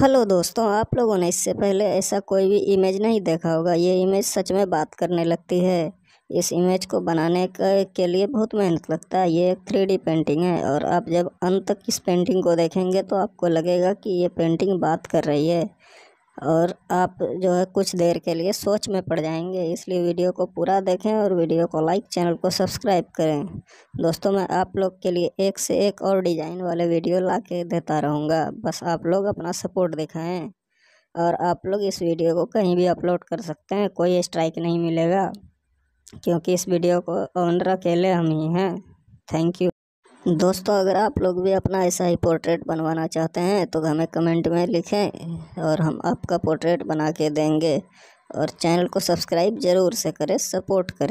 hello दोस्तों आप लोगों ने इससे पहले ऐसा कोई भी इमेज नहीं देखा होगा ये इमेज सच में बात करने लगती है इस इमेज को बनाने के लिए बहुत मेहनत लगता है ये एक थ्री पेंटिंग है और आप जब अंत तक इस पेंटिंग को देखेंगे तो आपको लगेगा कि ये पेंटिंग बात कर रही है और आप जो है कुछ देर के लिए सोच में पड़ जाएंगे इसलिए वीडियो को पूरा देखें और वीडियो को लाइक चैनल को सब्सक्राइब करें दोस्तों मैं आप लोग के लिए एक से एक और डिज़ाइन वाले वीडियो ला के देता रहूँगा बस आप लोग अपना सपोर्ट दिखाएँ और आप लोग इस वीडियो को कहीं भी अपलोड कर सकते हैं कोई स्ट्राइक नहीं मिलेगा क्योंकि इस वीडियो को ऑनर अकेले हम ही हैं थैंक यू दोस्तों अगर आप लोग भी अपना ऐसा ही पोर्ट्रेट बनवाना चाहते हैं तो हमें कमेंट में लिखें और हम आपका पोर्ट्रेट बना के देंगे और चैनल को सब्सक्राइब ज़रूर से करें सपोर्ट करें